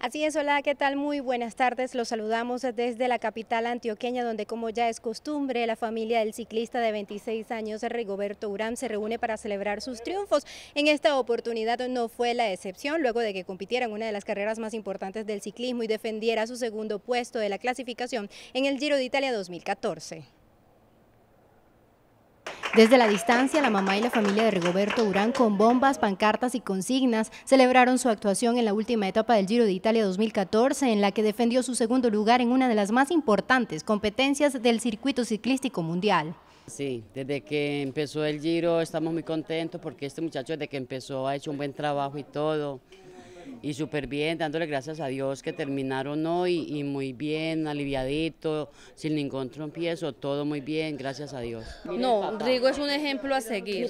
Así es, hola, ¿qué tal? Muy buenas tardes. Los saludamos desde la capital antioqueña, donde como ya es costumbre, la familia del ciclista de 26 años, Rigoberto Urán, se reúne para celebrar sus triunfos. En esta oportunidad no fue la excepción, luego de que compitiera en una de las carreras más importantes del ciclismo y defendiera su segundo puesto de la clasificación en el Giro de Italia 2014. Desde la distancia, la mamá y la familia de Rigoberto Durán, con bombas, pancartas y consignas celebraron su actuación en la última etapa del Giro de Italia 2014, en la que defendió su segundo lugar en una de las más importantes competencias del circuito ciclístico mundial. Sí, desde que empezó el Giro estamos muy contentos porque este muchacho desde que empezó ha hecho un buen trabajo y todo y súper bien, dándole gracias a Dios que terminaron hoy y muy bien, aliviadito, sin ningún trompiezo, todo muy bien, gracias a Dios. No, Rigo es un ejemplo a seguir.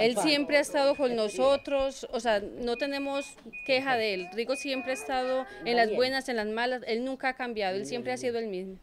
Él siempre ha estado con nosotros, o sea, no tenemos queja de él. Rigo siempre ha estado en las buenas, en las malas, él nunca ha cambiado, él siempre ha sido el mismo.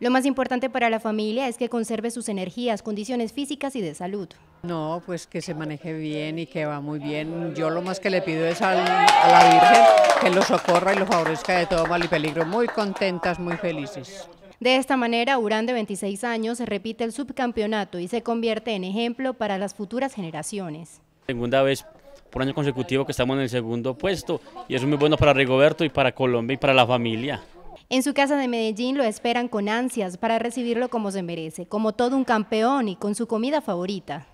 Lo más importante para la familia es que conserve sus energías, condiciones físicas y de salud. No, pues que se maneje bien y que va muy bien. Yo lo más que le pido es a la Virgen que lo socorra y lo favorezca de todo mal y peligro. Muy contentas, muy felices. De esta manera, Urán de 26 años repite el subcampeonato y se convierte en ejemplo para las futuras generaciones. Segunda vez por año consecutivo que estamos en el segundo puesto y eso es muy bueno para Rigoberto y para Colombia y para la familia. En su casa de Medellín lo esperan con ansias para recibirlo como se merece, como todo un campeón y con su comida favorita.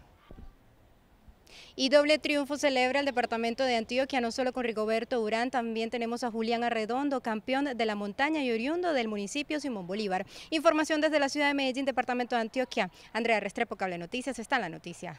Y doble triunfo celebra el departamento de Antioquia, no solo con Rigoberto Durán, también tenemos a Julián Arredondo, campeón de la montaña y oriundo del municipio Simón Bolívar. Información desde la ciudad de Medellín, departamento de Antioquia. Andrea Restrepo, Cable Noticias, está en la noticia.